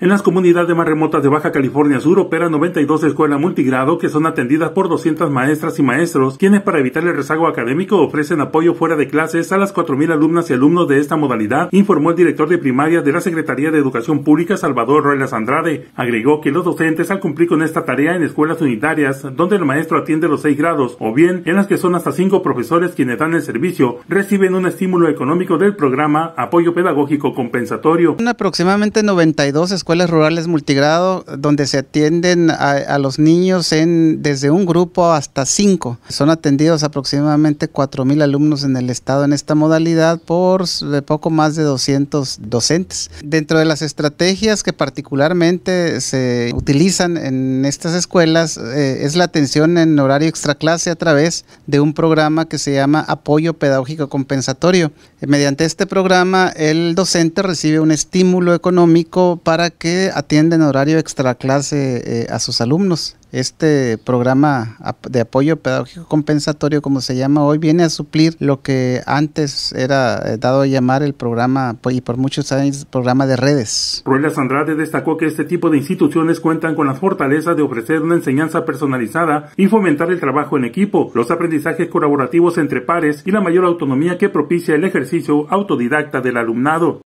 En las comunidades más remotas de Baja California Sur operan 92 escuelas multigrado que son atendidas por 200 maestras y maestros, quienes para evitar el rezago académico ofrecen apoyo fuera de clases a las 4.000 alumnas y alumnos de esta modalidad, informó el director de primaria de la Secretaría de Educación Pública Salvador Ruelas Andrade. Agregó que los docentes al cumplir con esta tarea en escuelas unitarias, donde el maestro atiende los 6 grados, o bien en las que son hasta 5 profesores quienes dan el servicio, reciben un estímulo económico del programa Apoyo Pedagógico Compensatorio. aproximadamente 92 escuelas rurales multigrado donde se atienden a, los niños en, desde un grupo hasta cinco. Son atendidos aproximadamente 4.000 alumnos en el estado en esta modalidad por poco más de 200 docentes. Dentro de las estrategias que particularmente se utilizan en estas escuelas eh, es la atención en horario extraclase a través de un programa que se llama Apoyo Pedagógico Compensatorio. Mediante este programa el docente recibe un estímulo económico para que atienden horario extra clase eh, a sus alumnos. Este programa de apoyo pedagógico compensatorio, como se llama hoy, viene a suplir lo que antes era eh, dado a llamar el programa, pues, y por muchos años, programa de redes. Ruelas Andrade destacó que este tipo de instituciones cuentan con la fortaleza de ofrecer una enseñanza personalizada y fomentar el trabajo en equipo, los aprendizajes colaborativos entre pares y la mayor autonomía que propicia el ejercicio autodidacta del alumnado.